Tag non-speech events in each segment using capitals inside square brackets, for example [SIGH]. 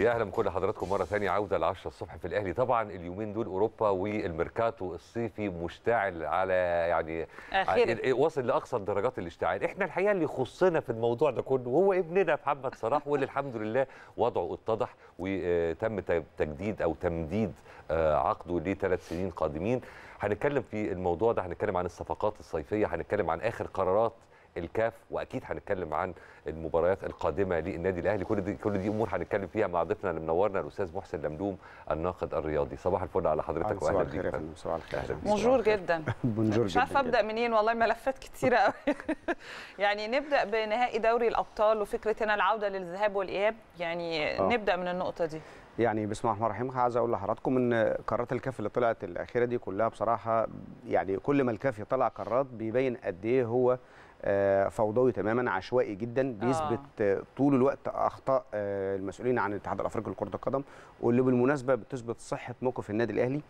يا اهلا بكل حضراتكم مره ثانيه عوده ل 10 الصبح في الاهلي طبعا اليومين دول اوروبا والميركاتو الصيفي مشتعل على يعني أخير. واصل لاقصى درجات الاشتعال احنا الحقيقه اللي خصنا في الموضوع ده كله هو ابننا محمد صلاح واللي الحمد لله وضعه اتضح وتم تجديد او تمديد آه، عقده لثلاث سنين قادمين هنتكلم في الموضوع ده هنتكلم عن الصفقات الصيفيه هنتكلم عن اخر قرارات الكاف واكيد هنتكلم عن المباريات القادمه للنادي الاهلي كل دي كل دي امور هنتكلم فيها مع ضيفنا اللي منورنا الاستاذ محسن لملوم الناقد الرياضي صباح الفل على حضرتك واهلا بيك صباح الخير بونجور جدا بونجور مش عارفه ابدا منين والله ملفات كثيره قوي [LAUGHS] يعني نبدا بنهائي دوري الابطال وفكره هنا العوده للذهاب والاياب يعني أوه. نبدا من النقطه دي يعني بسم الله الرحمن الرحيم عايز اقول لحضراتكم ان قرارات الكاف اللي طلعت الاخيره دي كلها بصراحه يعني كل ما الكاف يطلع قرارات بيبين قد ايه هو آه، فوضوي تماما عشوائي جدا آه. بيثبت آه. طول الوقت اخطاء آه، المسؤولين عن الاتحاد الافريقي لكره القدم واللي بالمناسبه بتثبت صحه موقف النادي الاهلي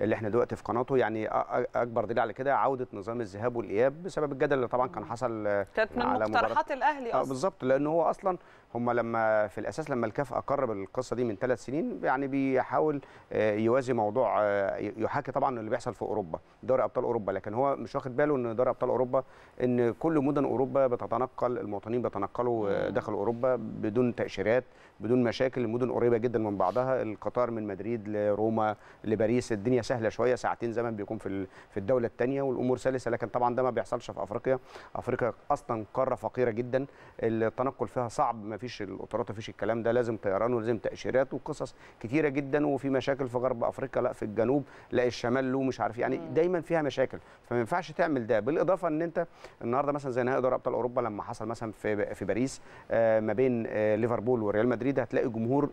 اللي احنا دلوقتي في قناته يعني اكبر دليل على كده عوده نظام الذهاب والاياب بسبب الجدل اللي طبعا كان حصل كانت من مقترحات الاهلي اصلا بالظبط لان هو اصلا هم لما في الاساس لما الكاف اقر بالقصه دي من ثلاث سنين يعني بيحاول آه، يوازي موضوع آه، يحاكي طبعا اللي بيحصل في اوروبا دوري ابطال اوروبا لكن هو مش واخد باله ان دوري ابطال اوروبا ان كل مدن اوروبا بتتنقل المواطنين بيتنقلوا آه، داخل اوروبا بدون تاشيرات بدون مشاكل المدن قريبه جدا من بعضها القطار من مدريد لروما لباريس الدنيا سهله شويه ساعتين زمن بيكون في في الدوله الثانيه والامور سلسه لكن طبعا ده ما بيحصلش في افريقيا افريقيا اصلا قاره فقيره جدا التنقل فيها صعب ما فيش القطارات ما فيش الكلام ده لازم طيران ولازم تاشيرات وقصص كثيره جدا وفي مشاكل في غرب افريقيا لا في الجنوب لا الشمال له مش عارف إيه. يعني دايما فيها مشاكل فما ينفعش تعمل ده بالاضافه ان انت النهارده مثلا زي نهائي دوري ابطال اوروبا لما حصل مثلا في في باريس آه، ما بين آه، ليفربول وريال مدريد مدريد هتلاقي جمهور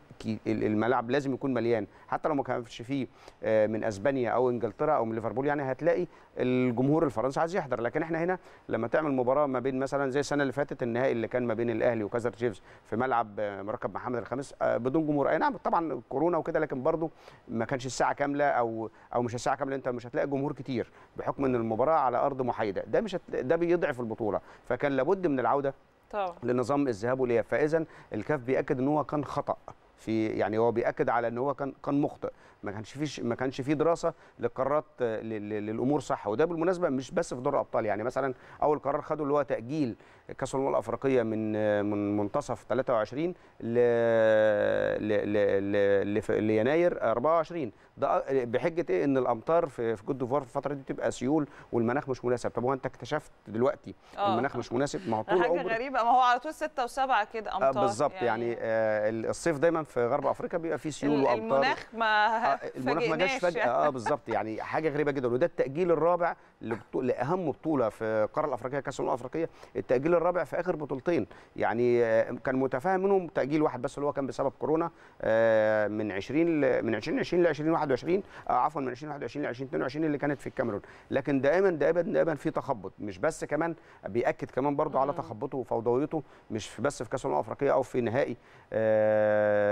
الملعب لازم يكون مليان حتى لو ما كانش فيه آه، من اسبانيا او انجلترا او من ليفربول يعني هتلاقي الجمهور الفرنسي عايز يحضر لكن احنا هنا لما تعمل مباراه ما بين مثلا زي السنه اللي فاتت النهائي اللي كان ما بين الاهلي وكازر تشيفز في ملعب آه، مركب محمد الخامس آه، بدون جمهور اي نعم طبعا كورونا وكده لكن برضه ما كانش الساعه كامله او او مش الساعه كامله انت مش هتلاقي جمهور كتير بحكم ان المباراه على ارض محايده ده مش ده بيضعف البطوله فكان لابد من العوده طبعا لنظام الذهاب والاياب فاذا الكاف بياكد ان هو كان خطا في يعني هو بياكد على ان هو كان كان مخطئ ما كانش فيش ما كانش في دراسه لقرارات آه، للامور صح وده بالمناسبه مش بس في دور الابطال يعني مثلا اول قرار خده اللي هو تاجيل كاس الامم الافريقيه من من منتصف 23 ل ل ل, ليناير 24 ده بحجه ايه ان الامطار في في كوت ديفوار في الفتره دي بتبقى سيول والمناخ مش مناسب طب هو انت اكتشفت دلوقتي أوه. المناخ مش مناسب ما هو طول حاجه غريبه ما هو على طول 6 و7 كده آه، امطار بالظبط يعني, يعني آه الصيف دايما في غرب افريقيا بيبقى فيه سيول وامطار المناخ ما آه المناخ ما جاش فجاه اه بالظبط يعني حاجه غريبه جدا وده التاجيل الرابع لاهم بطوله في القاره الافريقيه كاس الامم الافريقيه التاجيل التأجيل الرابع في آخر بطولتين يعني آه، كان متفاهم منهم تأجيل واحد بس اللي هو كان بسبب كورونا آه، من 20 من 2020 ل 2021 آه، عفوا من 2021 ل 2022 اللي كانت في الكاميرون لكن دائما دائما دائما في تخبط مش بس كمان بيأكد كمان برضو على تخبطه وفوضويته مش بس في كأس الأمم الأفريقية أو في نهائي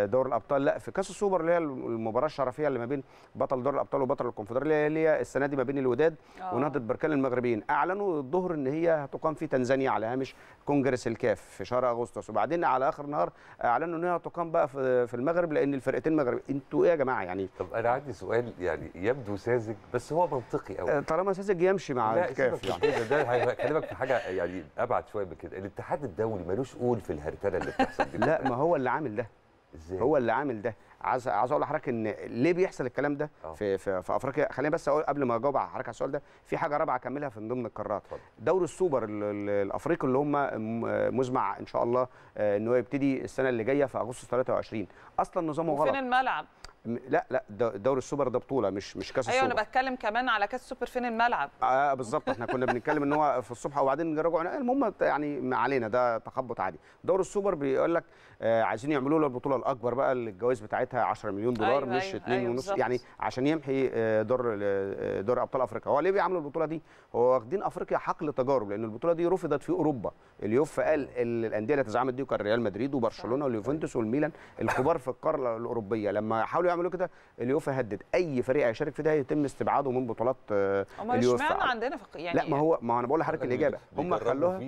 دوري الأبطال لا في كأس السوبر اللي هي المباراة الشرفية اللي ما بين بطل دوري الأبطال وبطل الكونفدرالية اللي هي السنة دي ما بين الوداد ونهضة بركان المغربيين أعلنوا الظهر إن هي هتقام في تنزانيا على هامش برنامج كونجرس الكاف في شهر اغسطس وبعدين على اخر نهار اعلنوا انها تقام بقى في المغرب لان الفرقتين المغرب انتوا ايه يا جماعه يعني طب انا عندي سؤال يعني يبدو ساذج بس هو منطقي قوي آه، طالما ساذج يمشي مع لا الكاف يعني ده هكلمك في حاجه يعني ابعد شويه من كده الاتحاد الدولي ملوش قول في الهرتله اللي بتحصل دي لا ما هو اللي عامل ده ازاي هو اللي عامل ده عايز عايز اقول لحضرتك ان ليه بيحصل الكلام ده آه. في, في في افريقيا خليني بس اقول قبل ما اجاوب على حضرتك على السؤال ده في حاجه رابعه اكملها في ضمن القارات دوري السوبر الافريقي اللي هم مزمع ان شاء الله آه، ان هو يبتدي السنه اللي جايه في اغسطس 23 اصلا نظامه غلط فين الملعب لا لا دوري السوبر ده بطوله مش مش كاس السوبر ايوه انا بتكلم كمان على كاس السوبر فين الملعب اه بالظبط احنا كنا بنتكلم ان هو في الصبح وبعدين رجعوا المهم يعني ما علينا ده تخبط عادي دوري السوبر بيقول لك آه عايزين يعملوا له البطوله الاكبر بقى اللي الجوائز بتاعتها 10 مليون دولار أيوة مش 2 أيوة أيوة ونص يعني عشان يمحي آه، دور آه، دور ابطال افريقيا هو ليه بيعملوا البطوله دي هو واخدين افريقيا حقل تجارب لان البطوله دي رفضت في اوروبا اليوف قال الانديه اللي تزعمت دي كان ريال مدريد وبرشلونه أيوة. واليوفنتوس والميلان الكبار في القاره الاوروبيه لما حاولوا يعملوا كده اليوفا هدد اي فريق هيشارك في ده يتم استبعاده من بطولات آه، اليوفا اشمعنى عندنا في يعني لا ما هو ما انا بقول لحضرتك الاجابه هم خلوها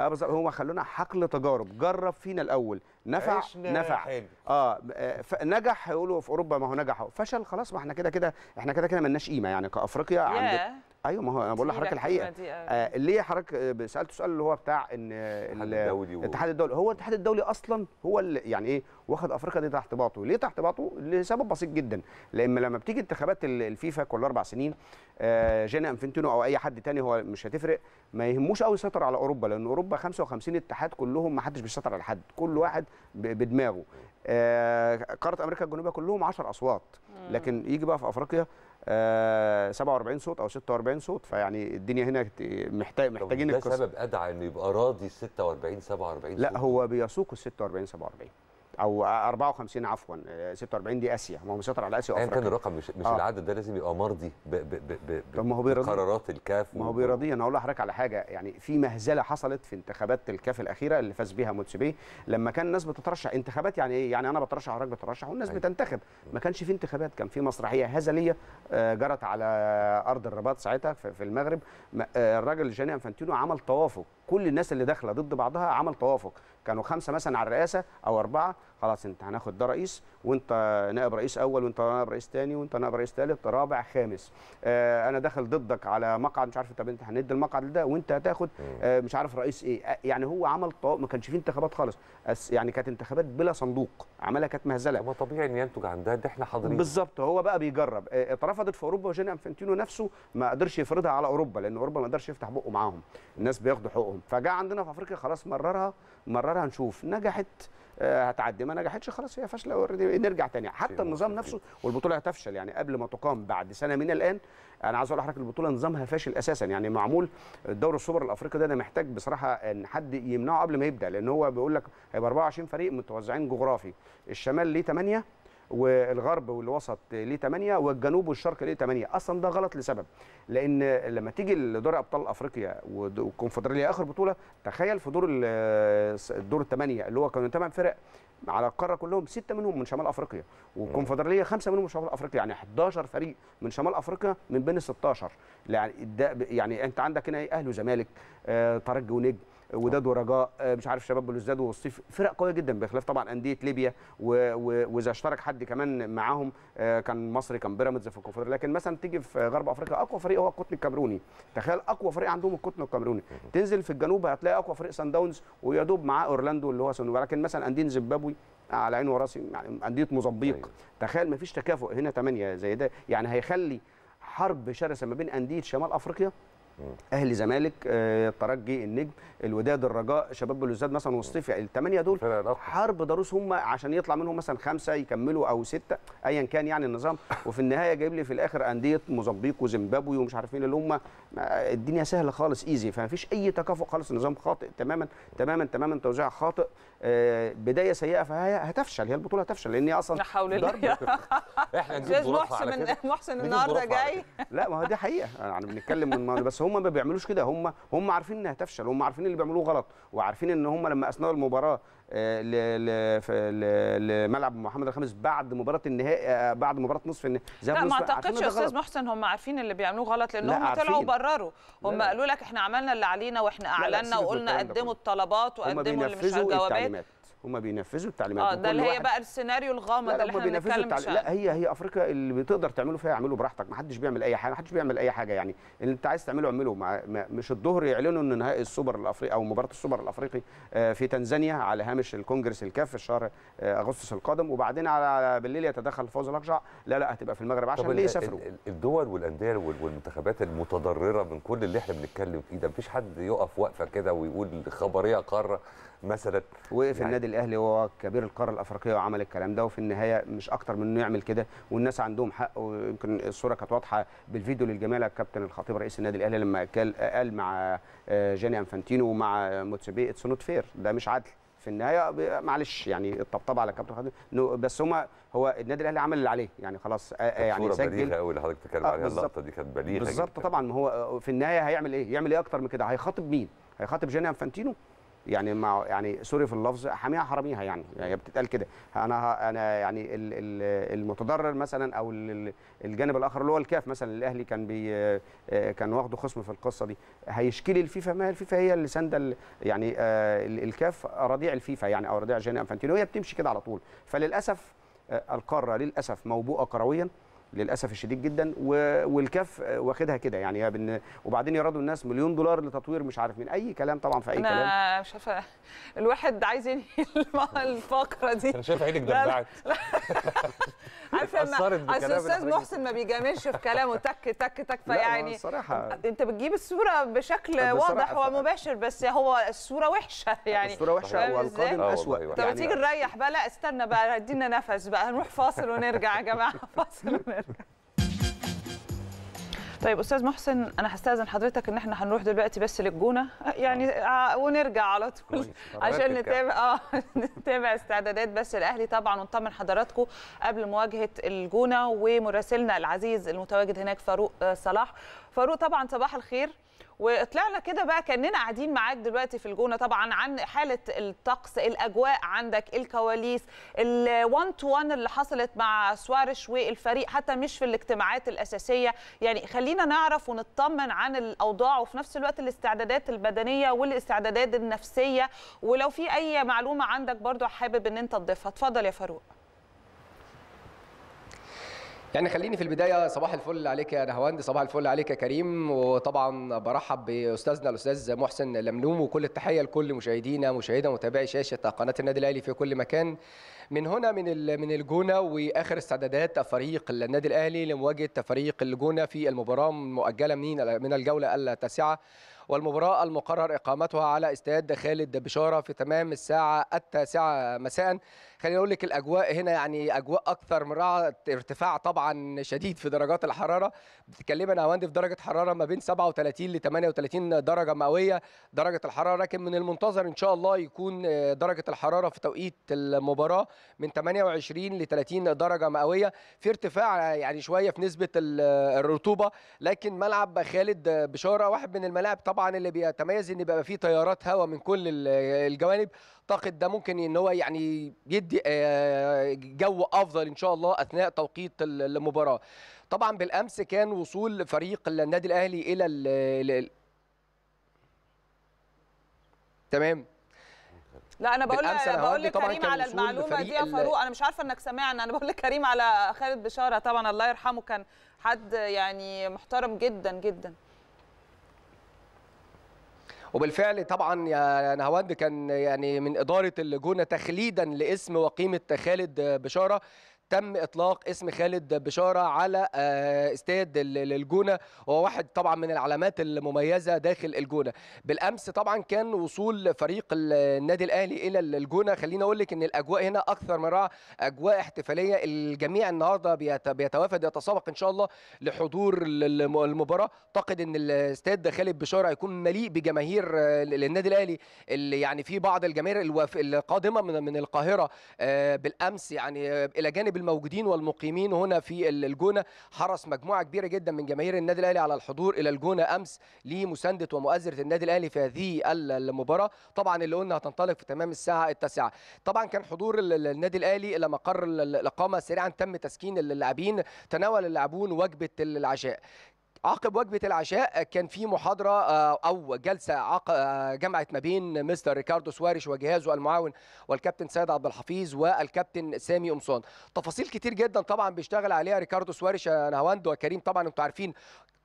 اه بالظبط هم خلونا حقل تجارب جرب فينا الاول نفع نفع اه, آه، نجح هيقولوا في اوروبا ما هو نجح فشل خلاص ما احنا كده كده احنا كده كده مالناش قيمه يعني كافريقيا عند ايوه ما هو انا بقول لحضرتك الحقيقه آه. آه ليه حضرتك آه، سالته سؤال اللي هو بتاع ان الاتحاد الدولي هو الاتحاد الدولي اصلا هو اللي يعني ايه واخد افريقيا دي تحت باطه ليه تحت باطه لسبب بسيط جدا لان لما بتيجي انتخابات الفيفا كل اربع سنين آه جانا انفنتينو او اي حد تاني هو مش هتفرق ما يهموش قوي يسيطر على اوروبا لان اوروبا 55 اتحاد كلهم ما حدش بيسيطر على حد كل واحد بدماغه آه قاره امريكا الجنوبيه كلهم 10 اصوات لكن يجي بقى في افريقيا 47 آه، صوت او 46 صوت فيعني الدنيا هنا محتاج محتاجين ده سبب ادعى انه يبقى راضي 46 47 لا هو بيسوق ال 46 47 او 54 عفوا 46 آه، دي اسيا ما هو مسيطر على اسيا وافريقيا يعني كان الرقم مش, مش آه. العدد ده لازم يبقى مرضي ب ب ب ب الكاف ما هو بيرضي انا اقول لحضرتك على حاجه يعني في مهزله حصلت في انتخابات الكاف الاخيره اللي فاز بيها موتسيبي لما كان الناس بتترشح انتخابات يعني ايه يعني انا بترشح وراك بترشح والناس أي. أيوه. بتنتخب ما كانش في انتخابات كان في مسرحيه هزليه آه، جرت على ارض الرباط ساعتها في المغرب آه، الراجل جاني انفانتينو عمل توافق كل الناس اللي داخله ضد بعضها عمل توافق كانوا خمسه مثلا على الرئاسه او اربعه خلاص انت هناخد ده رئيس وانت نائب رئيس اول وانت نائب رئيس ثاني وانت نائب رئيس ثالث رابع خامس آه انا داخل ضدك على مقعد مش عارف طب انت هندي المقعد لده وانت هتاخد آه مش عارف رئيس ايه آه، يعني هو عمل طو... ما كانش فيه انتخابات خالص يعني كانت انتخابات بلا صندوق عملها كانت مهزله هو طبيعي ان ينتج عندها ده احنا حاضرين بالظبط هو بقى بيجرب آه، اترفضت في اوروبا وجيني انفنتينو نفسه ما قدرش يفرضها على اوروبا لان اوروبا ما قدرش يفتح بقه معاهم الناس بياخدوا حقوقهم فجاء عندنا في افريقيا خلاص مررها مررها نشوف نجحت آه، هتعدي ما نجحتش خلاص هي فاشله اوريدي نرجع تاني حتى النظام نفسه والبطوله هتفشل يعني قبل ما تقام بعد سنه من الان انا عايز اقول لحضرتك البطوله نظامها فاشل اساسا يعني معمول الدوري السوبر الافريقي ده انا محتاج بصراحه ان حد يمنعه قبل ما يبدا لان هو بيقول لك هيبقى 24 فريق متوزعين جغرافي الشمال ليه 8 والغرب والوسط ليه 8 والجنوب والشرق ليه 8 اصلا ده غلط لسبب لان لما تيجي لدوري ابطال افريقيا والكونفدراليه اخر بطوله تخيل في دور الدور الثمانيه اللي هو كانوا ثمان فرق على القاره كلهم سته منهم من شمال افريقيا والكونفدراليه خمسه منهم من شمال افريقيا يعني 11 فريق من شمال افريقيا من بين ال 16 يعني يعني انت عندك هنا إيه؟ اهلي وزمالك آه ترجي ونجم وداد ورجاء آه، مش عارف شباب بلوزداد والصيف فرق قويه جدا بخلاف طبعا انديه ليبيا واذا اشترك حد كمان معاهم آه، كان مصري كان بيراميدز في الكونفدراليه لكن مثلا تيجي في غرب افريقيا اقوى فريق هو القطن الكاميروني تخيل اقوى فريق عندهم القطن الكاميروني تنزل في الجنوب هتلاقي اقوى فريق سان داونز ويا دوب معاه اورلاندو اللي هو سنوبر لكن مثلا انديه زيمبابوي على عين وراسي يعني انديه موزمبيق أيوة. تخيل ما فيش تكافؤ هنا 8 زي ده يعني هيخلي حرب شرسه ما بين انديه شمال افريقيا اهلي زمالك الترجي آه، النجم الوداد الرجاء شباب بلوزداد مثلا يعني الثمانيه دول حرب ضروس هم عشان يطلع منهم مثلا خمسه يكملوا او سته ايا كان يعني النظام [LAUGHS] وفي النهايه جايب لي في الاخر انديه موزمبيق وزيمبابوي ومش عارفين اللي هم الدنيا سهله خالص ايزي فما فيش اي تكافؤ خالص النظام خاطئ تماما تماما تماما توزيع خاطئ آه، بدايه سيئه فهي هتفشل هي البطوله هتفشل لان اصلا لا حول الله [LAUGHS] احنا نجيب محسن [LAUGHS] محسن النهارده جاي [LAUGHS] لا ما هو دي حقيقه يعني بنتكلم من بس هم ما بيعملوش كده هم هم عارفين انها هتفشل هم عارفين اللي بيعملوه غلط وعارفين ان هم لما اثناء المباراه لملعب محمد الخامس بعد مباراه النهائي آه، بعد مباراه نصف النهائي لا ما اعتقدش يا استاذ محسن هم عارفين اللي بيعملوه غلط لان هم طلعوا برروا هم قالوا لك احنا عملنا اللي علينا واحنا اعلنا وقلنا قدموا الطلبات وقدموا اللي مش الجوابات هم بينفذوا التعليمات اه ده اللي هي بقى السيناريو الغامض اللي احنا بنتكلم فيه لا هي هي افريقيا اللي بتقدر تعمله فيها اعمله براحتك ما حدش بيعمل اي حاجه ما حدش بيعمل اي حاجه يعني اللي انت عايز تعمله اعمله مش الظهر يعلنوا ان نهائي السوبر الافريقي او مباراه السوبر الافريقي آه، في تنزانيا على هامش الكونجرس الكاف في شهر آه، اغسطس القادم وبعدين على بالليل يتدخل فوز الاقجع لا لا هتبقى في المغرب عشان ليه يسافروا الدول والانديه والمنتخبات المتضرره من كل اللي احنا بنتكلم فيه ده مفيش حد يقف وقفه كده ويقول خبريه قاره مثلا وقف يعني النادي الاهلي وهو كبير القاره الافريقيه وعمل الكلام ده وفي النهايه مش اكتر من انه يعمل كده والناس عندهم حق ويمكن الصوره كانت واضحه بالفيديو للجميع الكابتن الخطيب رئيس النادي الاهلي لما قال مع آه، جاني انفانتينو ومع موتسيبي اتس نوت فير ده مش عدل في النهايه معلش يعني الطبطبه على كابتن خالد بس هما هو النادي الاهلي عمل اللي عليه يعني خلاص آه، يعني سجل بليغه قوي اللي حضرتك بتتكلم آه، عليها اللقطه دي كانت بليغه بالظبط طبعا ما هو في النهايه هيعمل ايه؟ يعمل ايه اكتر من كده؟ هيخاطب مين؟ هيخاطب جاني انفانتينو يعني مع يعني سوري في اللفظ حاميها حراميها يعني, يعني هي يعني بتتقال كده انا انا يعني المتضرر مثلا او الجانب الاخر اللي هو الكاف مثلا الاهلي كان بي آه، كان واخده خصم في القصه دي هيشكيل الفيفا ما الفيفا هي اللي سانده يعني آه، الكاف رضيع الفيفا يعني او رضيع جاني انفانتينو هي بتمشي كده على طول فللاسف آه، القاره للاسف موبوءه كرويا للاسف الشديد جدا والكاف واخدها كده يعني وبعدين يرادوا الناس مليون دولار لتطوير مش عارف من اي كلام طبعا في اي أنا كلام انا مش عارفه الواحد عايز ينهي الفقره دي انا شايف عينك دمعت [LAUGHS] عارفه ان الاستاذ محسن ما بيجاملش في كلامه تك تك تك فيعني الصراحه انت بتجيب الصوره بشكل واضح ومباشر بس هو الصوره وحشه [LAUGHS] يعني الصوره وحشه والقادم اسوء أه يعني طب تيجي نريح بقى لا استنى بقى ادينا نفس بقى هنروح فاصل ونرجع يا جماعه [LAUGHS] فاصل ونرجع [LAUGHS] طيب استاذ محسن انا هستاذن حضرتك ان احنا هنروح دلوقتي بس للجونه يعني آه. آه، ونرجع على طول [LAUGHS] عشان يعني. نتابع اه [LAUGHS] نتابع استعدادات بس الاهلي طبعا ونطمن حضراتكم قبل مواجهه الجونه ومراسلنا العزيز المتواجد هناك فاروق آه، صلاح فاروق طبعا صباح الخير وطلعنا كده بقى كاننا قاعدين معاك دلوقتي في الجونه طبعا عن حاله الطقس الاجواء عندك الكواليس ال1 تو 1 اللي حصلت مع سوارش والفريق حتى مش في الاجتماعات الاساسيه يعني خلينا نعرف ونطمن عن الاوضاع وفي نفس الوقت الاستعدادات البدنيه والاستعدادات النفسيه ولو في اي معلومه عندك برضو حابب ان انت تضيفها اتفضل يا فاروق يعني خليني في البدايه صباح الفل عليك يا نهواند صباح الفل عليك يا كريم وطبعا برحب باستاذنا الاستاذ محسن لملوم وكل التحيه لكل مشاهدينا مشاهدة متابعي شاشه قناه النادي الاهلي في كل مكان من هنا من من الجونه واخر استعدادات فريق النادي الاهلي لمواجهه فريق الجونه في المباراه المؤجله من من الجوله التاسعه والمباراة المقرر إقامتها على استاد خالد بشارة في تمام الساعة التاسعة مساء خليني اقول لك الاجواء هنا يعني اجواء اكثر من رائعه ارتفاع طبعا شديد في درجات الحراره بتتكلم يا هواندي في درجه حراره ما بين 37 ل 38 درجه مئويه درجه الحراره لكن من المنتظر ان شاء الله يكون آه، درجه الحراره في توقيت المباراه من 28 ل 30 درجه مئويه في ارتفاع يعني شويه في نسبه آه، الرطوبه لكن ملعب خالد آه، بشاره واحد من الملاعب طبعا اللي بيتميز ان بيبقى فيه تيارات هواء من كل الجوانب اعتقد ده ممكن ان هو يعني يدي آه، جو افضل ان شاء الله اثناء توقيت المباراه طبعا بالامس كان وصول فريق النادي الاهلي الى الـ تمام لا انا بقول بقول لكريم على المعلومه دي يا فاروق انا مش عارفه انك سامعنا انا بقول لكريم على خالد بشاره طبعا الله يرحمه كان حد يعني محترم جدا جدا وبالفعل طبعا يا نهواند كان يعني من اداره الجونه تخليدا لاسم وقيمه خالد بشاره تم اطلاق اسم خالد بشاره على آه، استاد الجونه وهو واحد طبعا من العلامات المميزه داخل الجونه بالامس طبعا كان وصول فريق النادي الاهلي الى الجونه خليني اقول لك ان الاجواء هنا اكثر من رائعه اجواء احتفاليه الجميع النهارده بيتوافد يتسابق ان شاء الله لحضور المباراه اعتقد ان الاستاد خالد بشاره هيكون مليء بجماهير آه، للنادي الاهلي اللي يعني في بعض الجماهير القادمه من القاهره آه، بالامس يعني الى جانب الموجودين والمقيمين هنا في الجونه حرص مجموعه كبيره جدا من جماهير النادي الاهلي على الحضور الى الجونه امس لمسانده ومؤازره النادي الاهلي في هذه المباراه طبعا اللي قلنا هتنطلق في تمام الساعه التاسعه طبعا كان حضور النادي الاهلي الى مقر الاقامه سريعا تم تسكين اللاعبين تناول اللاعبون وجبه العشاء عقب وجبه العشاء كان في محاضره آه، او جلسه آه، جمعت ما بين مستر ريكاردو سواريش وجهازه المعاون والكابتن سيد عبد الحفيظ والكابتن سامي قمصان تفاصيل كتير جدا طبعا بيشتغل عليها ريكاردو سواريش آه، نهواند وكريم طبعا انتوا عارفين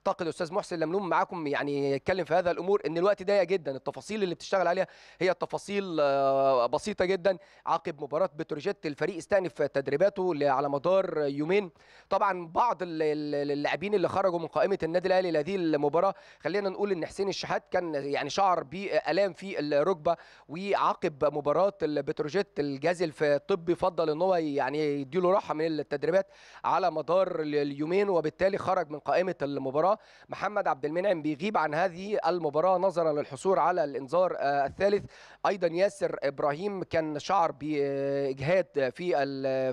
اعتقد استاذ محسن لملوم معاكم يعني يتكلم في هذا الامور ان الوقت ضيق جدا التفاصيل اللي بتشتغل عليها هي تفاصيل آه، بسيطه جدا عقب مباراه بتروجيت الفريق استأنف تدريباته على مدار يومين طبعا بعض اللاعبين اللي خرجوا من قائمه النادي الاهلي لهذه المباراه خلينا نقول ان حسين الشحات كان يعني شعر بالام في الركبه وعقب مباراه بتروجيت الجهاز الطبي فضل ان هو يعني يديله راحه من التدريبات على مدار اليومين وبالتالي خرج من قائمه المباراه محمد عبد المنعم بيغيب عن هذه المباراه نظرا للحصول على الانذار آه، الثالث ايضا ياسر ابراهيم كان شعر باجهاد في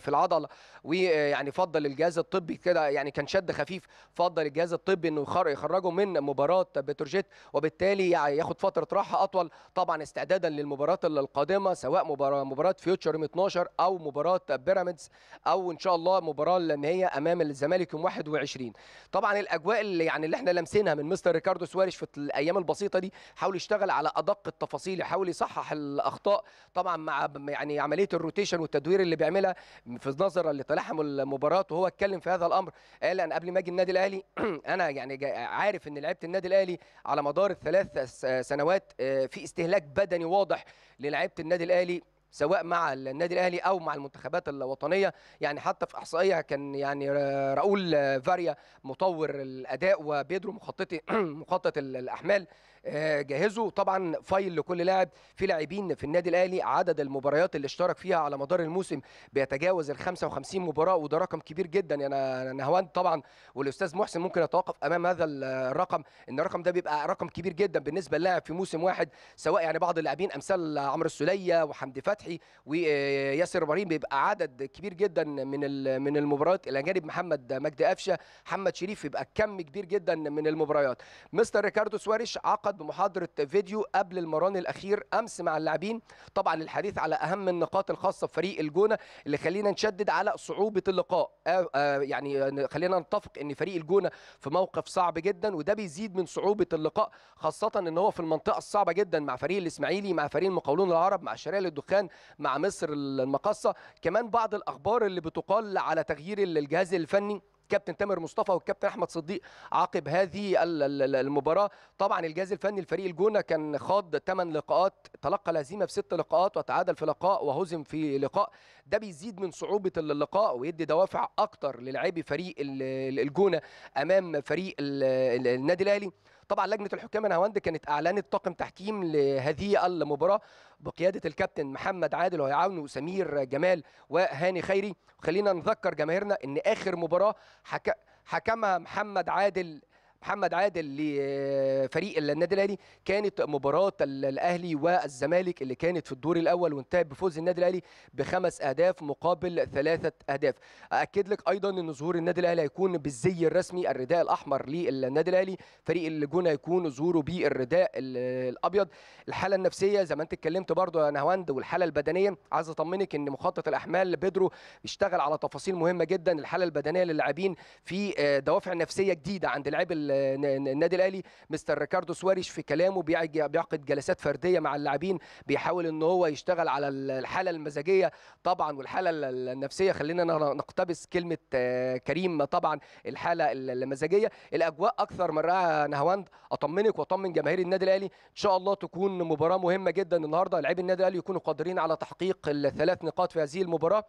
في العضله ويعني فضل الجهاز الطبي كده يعني كان شد خفيف فضل الجهاز الطبي انه يخرجه من مباراه بتروجيت وبالتالي يعني ياخد فتره راحه اطول طبعا استعدادا للمباراه القادمه سواء مباراه مباراه فيوتشر 12 او مباراه بيراميدز او ان شاء الله مباراه النهائيه امام الزمالك يوم 21 طبعا الاجواء اللي يعني اللي احنا لمسينها من مستر ريكاردو سواريش في الايام البسيطه دي حاول يشتغل على ادق التفاصيل يحاول يصحح الاخطاء طبعا مع يعني عمليه الروتيشن والتدوير اللي بيعملها في نظرا لتلاحم المباراه وهو اتكلم في هذا الامر قال انا قبل ما اجي النادي الاهلي [CLEARS THROAT] انا يعني عارف ان لعيبه النادي الاهلي على مدار الثلاث سنوات آه، في استهلاك بدني واضح للعيبه النادي الاهلي سواء مع النادي الاهلي او مع المنتخبات الوطنيه يعني حتى في احصائيه كان يعني راؤول فاريا مطور الاداء وبيدرو مخططي [CLEARS THROAT] مخطط الاحمال آه، جهزوا طبعا فايل لكل لاعب في لاعبين في النادي الاهلي عدد المباريات اللي اشترك فيها على مدار الموسم بيتجاوز ال 55 مباراه وده رقم كبير جدا انا نهوان طبعا والاستاذ محسن ممكن يتوقف امام هذا الرقم ان الرقم ده بيبقى رقم كبير جدا بالنسبه للاعب في موسم واحد سواء يعني بعض اللاعبين امثال عمرو السليه وحمدي فتحي وياسر آه، ابراهيم بيبقى عدد كبير جدا من من المباريات الى جانب محمد مجدي قفشه محمد شريف يبقى كم كبير جدا من المباريات مستر ريكاردو سواريش عقد الاتحاد بمحاضره فيديو قبل المران الاخير امس مع اللاعبين طبعا الحديث على اهم النقاط الخاصه بفريق الجونه اللي خلينا نشدد على صعوبه اللقاء آه آه يعني خلينا نتفق ان فريق الجونه في موقف صعب جدا وده بيزيد من صعوبه اللقاء خاصه ان هو في المنطقه الصعبه جدا مع فريق الاسماعيلي مع فريق المقاولون العرب مع شارع الدخان مع مصر المقصه كمان بعض الاخبار اللي بتقال على تغيير الجهاز الفني كابتن تامر مصطفى والكابتن احمد صديق عقب هذه المباراه طبعا الجهاز الفني لفريق الجونه كان خاض 8 لقاءات تلقى الهزيمه في 6 لقاءات وتعادل في لقاء وهزم في لقاء ده بيزيد من صعوبه اللقاء ويدي دوافع اكتر للاعبي فريق الجونه امام فريق النادي الاهلي طبعا لجنه الحكام الهوندي كانت اعلنت طاقم تحكيم لهذه المباراه بقياده الكابتن محمد عادل وهيعاونه سمير جمال وهاني خيري خلينا نذكر جماهيرنا ان اخر مباراه حك... حكمها محمد عادل محمد عادل لفريق النادي الاهلي كانت مباراه الاهلي والزمالك اللي كانت في الدور الاول وانتهت بفوز النادي الاهلي بخمس اهداف مقابل ثلاثه اهداف اكد لك ايضا ان ظهور النادي الاهلي هيكون بالزي الرسمي الرداء الاحمر للنادي الاهلي فريق الجونه هيكون ظهوره بالرداء الابيض الحاله النفسيه زي ما انت اتكلمت برضه يا نهواند والحاله البدنيه عايز اطمنك ان مخطط الاحمال بيدرو بيشتغل على تفاصيل مهمه جدا الحاله البدنيه للاعبين في آه، دوافع نفسيه جديده عند لاعبي النادي الاهلي مستر ريكاردو سواريش في كلامه بيعقد جلسات فرديه مع اللاعبين بيحاول ان هو يشتغل على الحاله المزاجيه طبعا والحاله النفسيه خلينا نقتبس كلمه آه، كريم طبعا الحاله المزاجيه الاجواء اكثر من رائعه نهواند اطمنك واطمن جماهير النادي الاهلي ان شاء الله تكون مباراه مهمه جدا النهارده لاعبي النادي الاهلي يكونوا قادرين على تحقيق الثلاث نقاط في هذه المباراه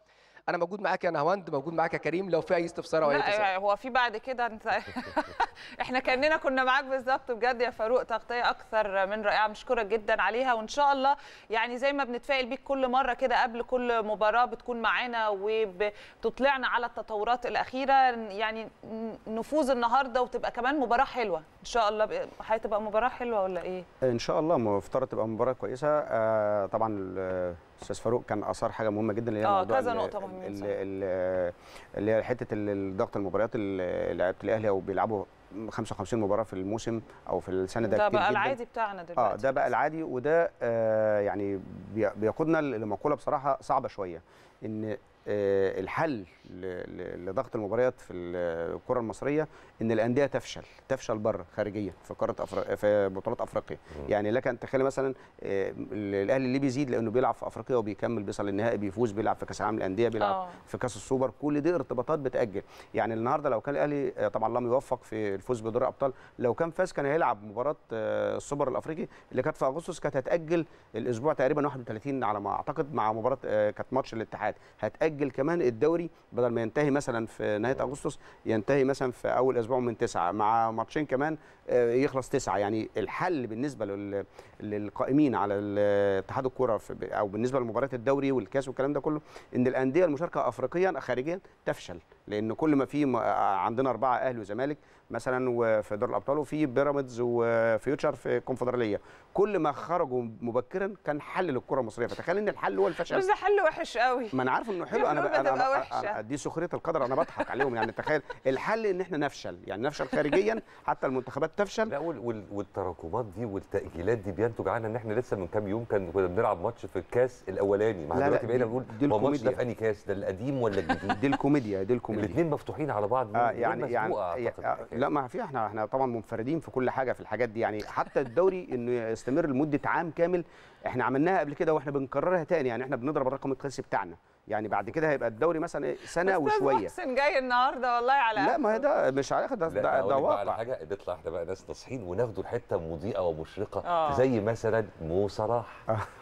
انا موجود معاك يا نهاوند موجود معاك يا كريم لو في اي استفسار او اي تساؤل يعني هو في بعد كده انت [LAUGHS] احنا كاننا كنا معاك بالظبط بجد يا فاروق تغطيه اكثر من رائعه مشكورك جدا عليها وان شاء الله يعني زي ما بنتفائل بيك كل مره كده قبل كل مباراه بتكون معانا وبتطلعنا على التطورات الاخيره يعني نفوز النهارده وتبقى كمان مباراه حلوه ان شاء الله هتبقى مباراه حلوه ولا ايه ان شاء الله مفترض تبقى مباراه كويسه آه طبعا استاذ فاروق كان اثار حاجه مهمه جدا اللي هي اه كذا نقطه مهمه اللي هي حته ضغط المباريات اللي لعيبه الاهلي او بيلعبوا 55 مباراه في الموسم او في السنه ده, ده بقى العادي بتاعنا آه، دلوقتي اه ده بقى العادي وده آه يعني بيقودنا لمقوله بصراحه صعبه شويه ان آه الحل لضغط المباريات في الكره المصريه ان الانديه تفشل تفشل بره خارجيا في قاره أفريقيا في بطولات افريقيا يعني لك ان تخيل مثلا آه، الاهلي اللي بيزيد لانه بيلعب في افريقيا وبيكمل بيصل النهائي بيفوز بيلعب في كاس العالم الانديه بيلعب أوه. في كاس السوبر كل دي ارتباطات بتاجل يعني النهارده لو كان الاهلي آه، طبعا لم يوفق في الفوز بدوري ابطال لو كان فاز كان هيلعب مباراه آه، السوبر الافريقي اللي كانت في اغسطس كانت هتاجل الاسبوع تقريبا 31 على ما اعتقد مع مباراه كانت ماتش الاتحاد هتاجل كمان الدوري بدل ما ينتهي مثلا في نهايه اغسطس ينتهي مثلا في اول اسبوع من تسعه مع ماتشين كمان آه، يخلص تسعه يعني الحل بالنسبه للقائمين على اتحاد الكوره او بالنسبه لمباريات الدوري والكاس والكلام ده كله ان الانديه المشاركه افريقيا خارجيا تفشل لان كل ما في عندنا اربعه اهلي وزمالك مثلا وفي دور الابطال وفي بيراميدز وفيوتشر في الكونفدراليه كل ما خرجوا مبكرا كان حل للكره المصريه فتخيل ان الحل هو الفشل بس ده حل وحش قوي ما انا عارف انه حلو [LAUGHS] انا أنا, أنا, دي سخريه القدر انا بضحك عليهم يعني تخيل الحل ان احنا نفشل يعني نفشل خارجيا حتى المنتخبات تفشل لا والتراكمات دي والتاجيلات دي بينتج عنها ان احنا لسه من كام يوم كان كنا بنلعب ماتش في الكاس الاولاني مع دلوقتي بقينا بنقول الماتش ده في انهي كاس ده القديم ولا الجديد دي الكوميديا دي الكوميديا يعني. الاثنين مفتوحين على بعض آه يعني يعني أعتقد. آه، لا ما في احنا احنا طبعا منفردين في كل حاجه في الحاجات دي يعني حتى الدوري [LAUGHS] انه يستمر لمده عام كامل احنا عملناها قبل كده واحنا بنكررها تاني يعني احنا بنضرب الرقم القياسي بتاعنا يعني بعد كده هيبقى الدوري مثلا إيه، سنه وشويه بس جاي النهارده والله على لا ما هي ده مش على ده ده, ده واقع على حاجه نطلع احنا بقى ناس نصحين وناخدوا الحته مضيئه ومشرقه أوه. زي مثلا مو صلاح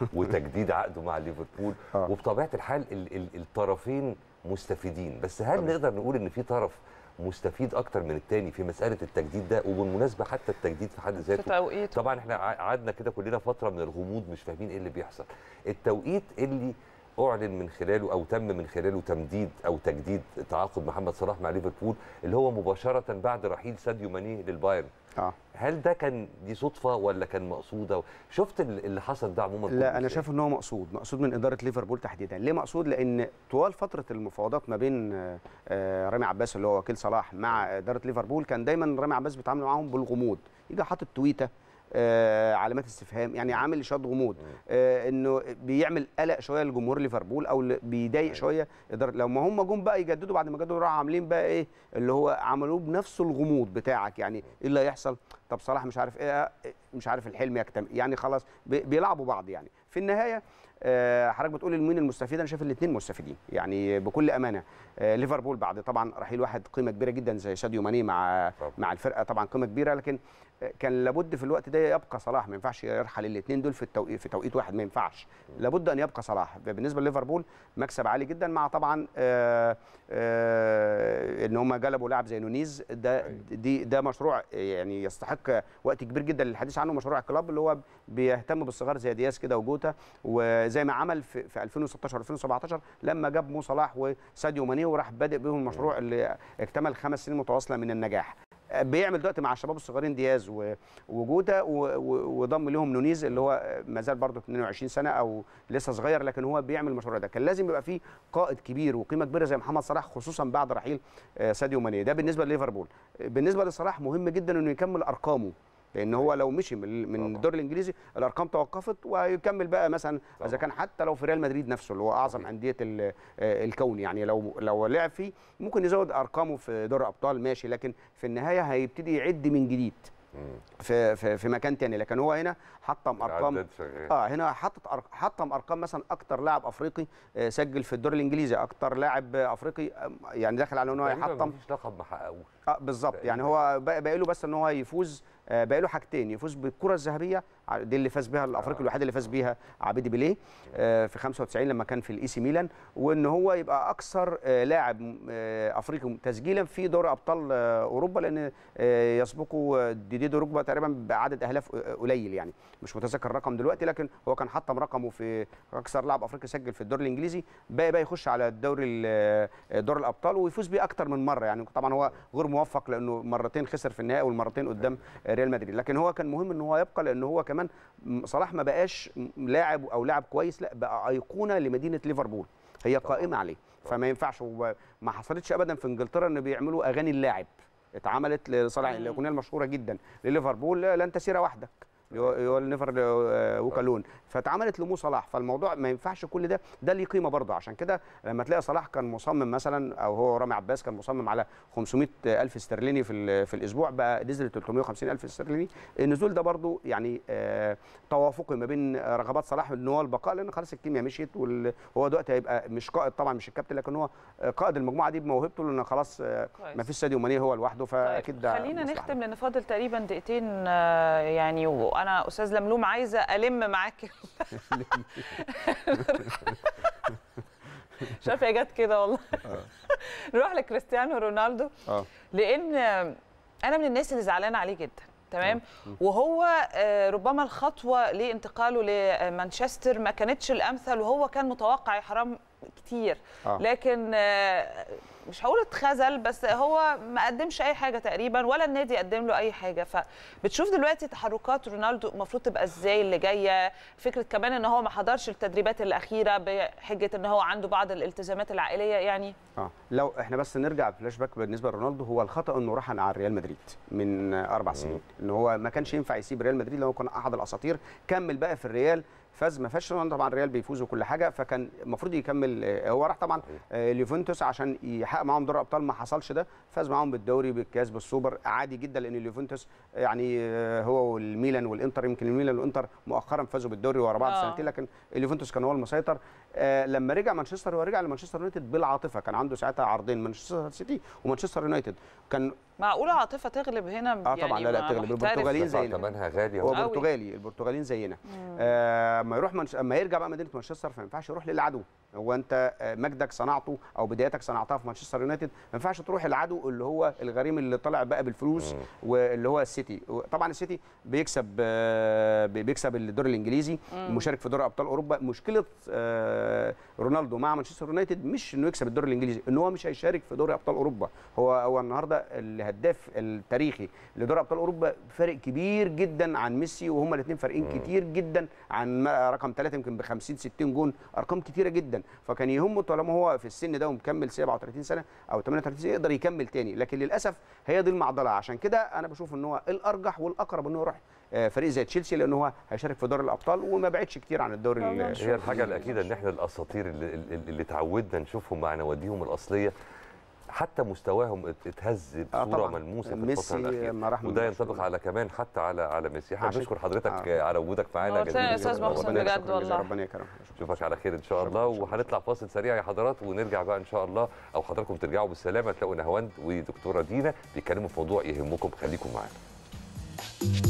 [LAUGHS] وتجديد عقده مع ليفربول آه. وبطبيعه الحال ال ال الطرفين مستفيدين بس هل طبعا. نقدر نقول ان في طرف مستفيد اكتر من التاني في مساله التجديد ده وبالمناسبه حتى التجديد في حد ذاته طبعا احنا قعدنا كده كلنا فتره من الغموض مش فاهمين ايه اللي بيحصل التوقيت اللي اعلن من خلاله او تم من خلاله تمديد او تجديد تعاقد محمد صلاح مع ليفربول اللي هو مباشره بعد رحيل ساديو ماني للبايرن آه. هل ده كان دي صدفه ولا كان مقصوده شفت اللي حصل ده عموما لا انا شايف ان هو مقصود مقصود من اداره ليفربول تحديدا ليه مقصود لان طوال فتره المفاوضات ما بين آه، آه، رامي عباس اللي هو وكيل صلاح مع اداره ليفربول كان دايما رامي عباس بيتعامل معاهم بالغموض يجي حاطط تويته آه علامات استفهام يعني عامل اشاره غموض آه انه بيعمل قلق شويه لجمهور ليفربول او بيضايق أيوة. شويه اداره لو ما هم جم بقى يجددوا بعد ما جددوا راحوا عاملين بقى ايه اللي هو عملوه بنفس الغموض بتاعك يعني ايه اللي هيحصل طب صلاح مش عارف ايه آه، مش عارف الحلم يكتمل يعني خلاص بيلعبوا بعض يعني في النهايه آه، حضرتك بتقول مين المستفيد انا شايف الاثنين مستفيدين يعني بكل امانه آه، ليفربول بعد طبعا رحيل واحد قيمه كبيره جدا زي ساديو ماني مع طبعا. مع الفرقه طبعا قيمه كبيره لكن كان لابد في الوقت ده يبقى صلاح ما ينفعش يرحل الاثنين دول في التوقيت في توقيت واحد ما ينفعش لابد ان يبقى صلاح بالنسبه لليفربول مكسب عالي جدا مع طبعا آآ آه، آآ آه، ان هم جلبوا لاعب زي نونيز ده أيوه. دي ده مشروع يعني يستحق وقت كبير جدا للحديث عنه مشروع الكلاب اللي هو بيهتم بالصغار زي دياز كده وجوتا وزي ما عمل في, في 2016 2017 لما جاب مو صلاح وساديو ماني وراح بادئ بهم المشروع اللي اكتمل خمس سنين متواصله من النجاح بيعمل دلوقتي مع الشباب الصغيرين دياز وجوده وضم لهم نونيز اللي هو ما زال برضه 22 سنه او لسه صغير لكن هو بيعمل المشروع ده كان لازم يبقى فيه قائد كبير وقيمه كبيره زي محمد صلاح خصوصا بعد رحيل آه، ساديو ماني ده بالنسبه لليفربول بالنسبه لصلاح مهم جدا انه يكمل ارقامه لان هو لو مشي من الدوري الانجليزي الارقام توقفت ويكمل بقى مثلا اذا كان حتى لو في ريال مدريد نفسه اللي هو اعظم انديه آه، الكون يعني لو لو لعب فيه ممكن يزود ارقامه في دوري ابطال ماشي لكن في النهايه هيبتدي يعد من جديد في في في مكان تاني لكن هو هنا حطم ارقام اه هنا حطت حطم ارقام مثلا اكتر لاعب افريقي آه، سجل في الدوري الانجليزي اكتر لاعب افريقي يعني داخل على ان هو يحطم مفيش لقب ما حققوش اه بالظبط يعني هو باقي له بس ان هو يفوز آه، باقي له حاجتين يفوز بالكره الذهبيه دي اللي فاز بها الافريقي آه. الوحيد اللي فاز بيها عبيدي بيليه آه، في 95 لما كان في الاي سي ميلان وان هو يبقى اكثر لاعب افريقي تسجيلا في دوري ابطال اوروبا لان يسبقه ديدي دروجبا تقريبا بعدد اهداف قليل يعني مش متذكر الرقم دلوقتي لكن هو كان حطم رقمه في اكثر لاعب افريقي سجل في الدوري الانجليزي باقي بقى يخش على الدوري دور الابطال ويفوز بيه اكثر من مره يعني طبعا هو غير موفق لانه مرتين خسر في النهائي والمرتين قدام ريال مدريد لكن هو كان مهم ان هو يبقى لان هو كمان صلاح ما بقاش لاعب او لاعب كويس لا بقى ايقونه لمدينه ليفربول هي قائمه عليه فما ينفعش وما حصلتش ابدا في انجلترا ان بيعملوا اغاني اللاعب اتعملت لصالح الاغنيه المشهوره جدا لليفربول لن تسير وحدك يقول نيفر آه، وكالون فاتعملت لمو صلاح فالموضوع ما ينفعش كل ده ده ليه قيمه برضه عشان كده لما تلاقي صلاح كان مصمم مثلا او هو رامي عباس كان مصمم على 500 الف استرليني في في الاسبوع بقى نزل 350 الف استرليني النزول ده برضه يعني آه، توافقي ما بين رغبات صلاح ان هو البقاء لان خلاص الكيمياء مشيت وهو دلوقتي هيبقى مش قائد طبعا مش الكابتن لكن هو قائد المجموعه دي بموهبته لان خلاص آه، ما فيش ساديو ماني هو لوحده طيب، فاكيد ده خلينا نختم لان فاضل تقريبا دقيقتين يعني وانا انا استاذ لملوم عايزه الم معاك مش عارفه هي جت كده والله آه. نروح لكريستيانو رونالدو آه. لان انا من الناس اللي زعلانه عليه جدا تمام آه. وهو ربما الخطوه لانتقاله لمانشستر ما كانتش الامثل وهو كان متوقع يحرم كتير لكن مش هقول اتخذل بس هو ما قدمش اي حاجه تقريبا ولا النادي قدم له اي حاجه فبتشوف دلوقتي تحركات رونالدو المفروض تبقى ازاي اللي جايه فكره كمان ان هو ما حضرش التدريبات الاخيره بحجه ان هو عنده بعض الالتزامات العائليه يعني اه لو احنا بس نرجع فلاش باك بالنسبه لرونالدو هو الخطا انه راح على ريال مدريد من اربع سنين ان هو ما كانش ينفع يسيب ريال مدريد لو كان احد الاساطير كمل بقى في الريال فاز ما فاش طبعا الريال بيفوز وكل حاجه فكان المفروض يكمل آه، هو راح طبعا آه، اليوفنتوس عشان يحقق معاهم دوري ابطال ما حصلش ده فاز معاهم بالدوري بالكاس بالسوبر عادي جدا لان اليوفنتوس آه، يعني هو والميلان والانتر يمكن الميلان والانتر مؤخرا فازوا بالدوري ورا بعض سنتين لكن اليوفنتوس كان هو المسيطر آه، لما رجع مانشستر هو رجع لمانشستر يونايتد بالعاطفه كان عنده ساعتها عرضين مانشستر سيتي ومانشستر يونايتد كان معقوله عاطفه تغلب هنا اه طبعا يعني لا لا تغلب البرتغاليين زينا ثمنها غالي هو برتغالي البرتغاليين زينا اما آه، ما يروح منش... اما يرجع بقى مدينه مانشستر فما ينفعش يروح للعدو هو انت آه، مجدك صنعته او بداياتك صنعتها في مانشستر يونايتد ما ينفعش تروح العدو اللي هو الغريم اللي طلع بقى بالفلوس واللي هو السيتي طبعا السيتي بيكسب آه، بيكسب الدوري الانجليزي مشارك في دوري ابطال اوروبا مشكله آه، رونالدو مع مانشستر يونايتد مش انه يكسب الدوري الانجليزي ان هو مش هيشارك في دوري ابطال اوروبا هو هو النهارده الهداف التاريخي لدوري ابطال اوروبا فرق كبير جدا عن ميسي وهما الاثنين فارقين كتير جدا عن رقم ثلاثه يمكن ب 50 60 جون ارقام كتيره جدا فكان يهمه طالما هو في السن ده ومكمل 37 سنه او 38 سنه يقدر يكمل تاني لكن للاسف هي دي المعضله عشان كده انا بشوف ان هو الارجح والاقرب ان هو يروح آه، فريق زي تشيلسي لان هو هيشارك في دوري الابطال وما بعدش كتير عن الدوري هي الحاجه الاكيده ان احنا الاساطير اللي, اللي تعودنا نشوفهم مع يعني نواديهم الاصليه حتى مستواهم اتهز آه، بصوره آه ملموسه في الفتره الاخيره وده ينطبق على كمان حتى على على ميسي احنا بنشكر حضرتك آه. على وجودك معانا جدا يا استاذ محسن بجد والله ربنا يكرمك نشوفك على خير ان شاء الله وهنطلع فاصل سريع يا حضرات ونرجع بقى ان شاء الله او حضراتكم ترجعوا بالسلامه تلاقوا نهواند ودكتوره دينا بيتكلموا في موضوع يهمكم خليكم معانا